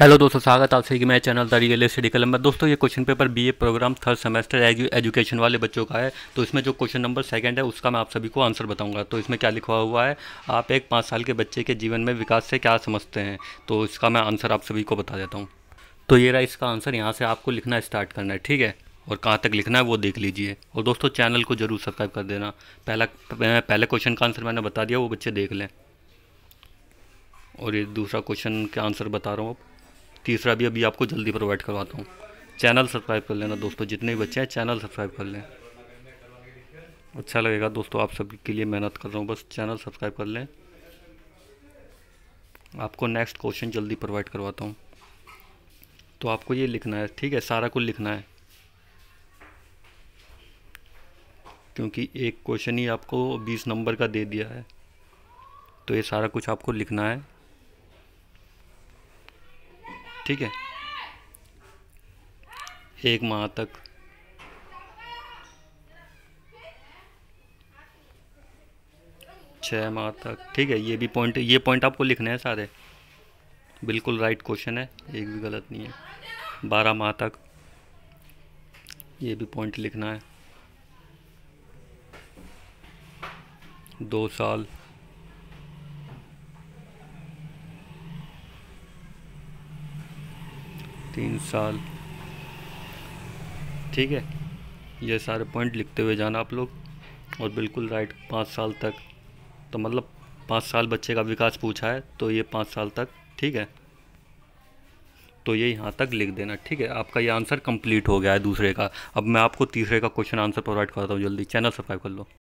hello दोस्तों स्वागत आप सभी मैं चैनल दारी गले स्टडी में दोस्तों ये question paper BA program third semester education वाले बच्चों का है तो इसमें जो क्वेश्चन नंबर सेकंड है उसका मैं आप सभी को आंसर बताऊंगा तो इसमें क्या लिखा हुआ है आप एक पाँच साल के बच्चे के जीवन में विकास से क्या समझते हैं तो इसका मैं आंसर आप सभी को बता देता हूँ तो ये रहा इसका आंसर यहाँ से आपको लिखना स्टार्ट करना है ठीक है और कहाँ तक लिखना है वो देख लीजिए और दोस्तों चैनल को जरूर सब्सक्राइब कर देना पहला पहले क्वेश्चन का आंसर मैंने बता दिया वो बच्चे देख लें और ये दूसरा क्वेश्चन का आंसर बता रहा हूँ तीसरा भी अभी आपको जल्दी प्रोवाइड करवाता हूँ चैनल सब्सक्राइब कर लेना दोस्तों जितने भी बच्चे हैं चैनल सब्सक्राइब कर लें अच्छा लगेगा दोस्तों आप सभी के लिए मेहनत कर रहा हूँ बस चैनल सब्सक्राइब कर लें आपको नेक्स्ट क्वेश्चन जल्दी प्रोवाइड करवाता हूँ तो आपको ये लिखना है ठीक है सारा कुछ लिखना है क्योंकि एक क्वेश्चन ही आपको बीस नंबर का दे दिया है तो ये सारा कुछ आपको लिखना है ठीक है एक माह तक छः माह तक ठीक है ये भी पॉइंट ये पॉइंट आपको लिखने हैं सारे बिल्कुल राइट क्वेश्चन है एक भी गलत नहीं है बारह माह तक ये भी पॉइंट लिखना है दो साल तीन साल ठीक है ये सारे पॉइंट लिखते हुए जाना आप लोग और बिल्कुल राइट पाँच साल तक तो मतलब पाँच साल बच्चे का विकास पूछा है तो ये पाँच साल तक ठीक है तो ये यहाँ तक लिख देना ठीक है आपका ये आंसर कंप्लीट हो गया है दूसरे का अब मैं आपको तीसरे का क्वेश्चन आंसर प्रोवाइड करता हूँ जल्दी चैनल सब्सक्राइब कर लो